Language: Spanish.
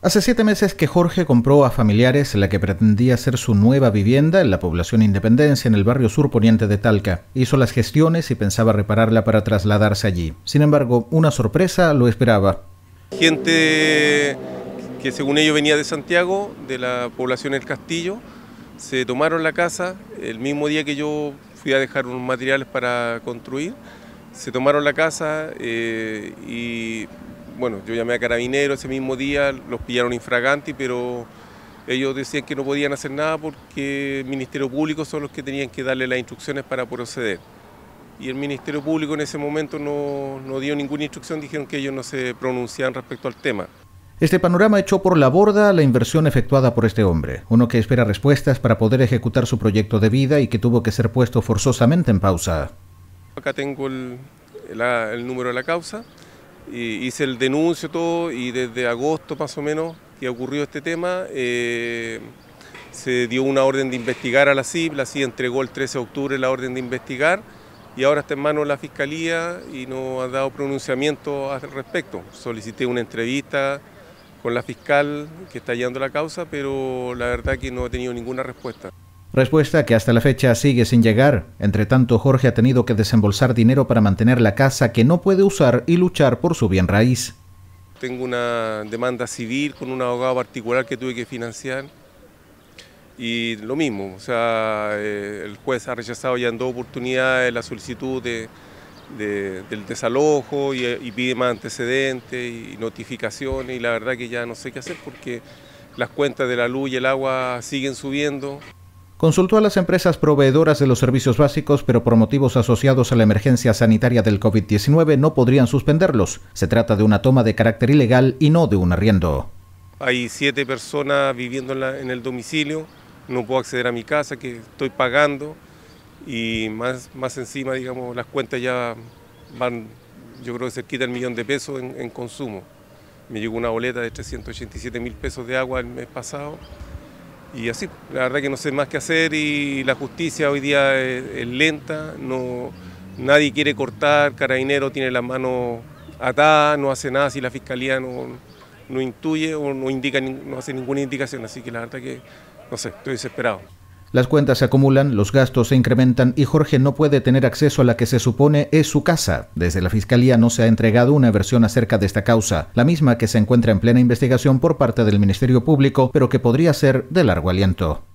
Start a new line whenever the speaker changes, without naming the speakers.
Hace siete meses que Jorge compró a familiares la que pretendía ser su nueva vivienda en la población Independencia, en el barrio sur poniente de Talca. Hizo las gestiones y pensaba repararla para trasladarse allí. Sin embargo, una sorpresa lo esperaba.
Gente que según ellos venía de Santiago, de la población El Castillo, se tomaron la casa el mismo día que yo fui a dejar unos materiales para construir. Se tomaron la casa eh, y bueno, yo llamé a carabineros ese mismo día, los pillaron infraganti, pero ellos decían que no podían hacer nada porque el Ministerio Público son los que tenían que darle las instrucciones para proceder. Y el Ministerio Público en ese momento no, no dio ninguna instrucción, dijeron que ellos no se pronunciaban respecto al tema.
Este panorama echó por la borda la inversión efectuada por este hombre, uno que espera respuestas para poder ejecutar su proyecto de vida y que tuvo que ser puesto forzosamente en pausa.
Acá tengo el número de la causa hice el denuncio todo y desde agosto más o menos que ocurrió este tema eh, se dio una orden de investigar a la CIP, la CIP entregó el 13 de octubre la orden de investigar y ahora está en manos de la Fiscalía y no ha dado pronunciamiento al respecto. Solicité una entrevista con la fiscal que está hallando la causa, pero la verdad que no ha tenido ninguna respuesta.
Respuesta que hasta la fecha sigue sin llegar. Entre tanto, Jorge ha tenido que desembolsar dinero para mantener la casa que no puede usar y luchar por su bien raíz.
Tengo una demanda civil con un abogado particular que tuve que financiar. Y lo mismo, o sea, eh, el juez ha rechazado ya en dos oportunidades la solicitud de, del desalojo y, y, pide más antecedentes y notificaciones y la verdad que ya no sé qué hacer porque las cuentas de la luz y el agua siguen subiendo
consultó a las empresas proveedoras de los servicios básicos, pero por motivos asociados a la emergencia sanitaria del COVID-19 no podrían suspenderlos. Se trata de una toma de carácter ilegal y no de un arriendo.
Hay siete personas viviendo en, el domicilio, no puedo acceder a mi casa que estoy pagando y más, más encima, digamos, las cuentas ya van, yo creo que se quita el millón de pesos en, en consumo. Me llegó una boleta de 387 mil pesos de agua el mes pasado y así, la verdad que no sé más qué hacer y la justicia hoy día es, lenta, no, nadie quiere cortar, Carabinero tiene las manos atadas, no hace nada si la fiscalía no, no intuye o no, indica, no hace ninguna indicación, así que la verdad que, no sé, estoy desesperado.
Las cuentas se acumulan, los gastos se incrementan y Jorge no puede tener acceso a la que se supone es su casa. Desde la Fiscalía no se ha entregado una versión acerca de esta causa, la misma que se encuentra en plena investigación por parte del Ministerio Público, pero que podría ser de largo aliento.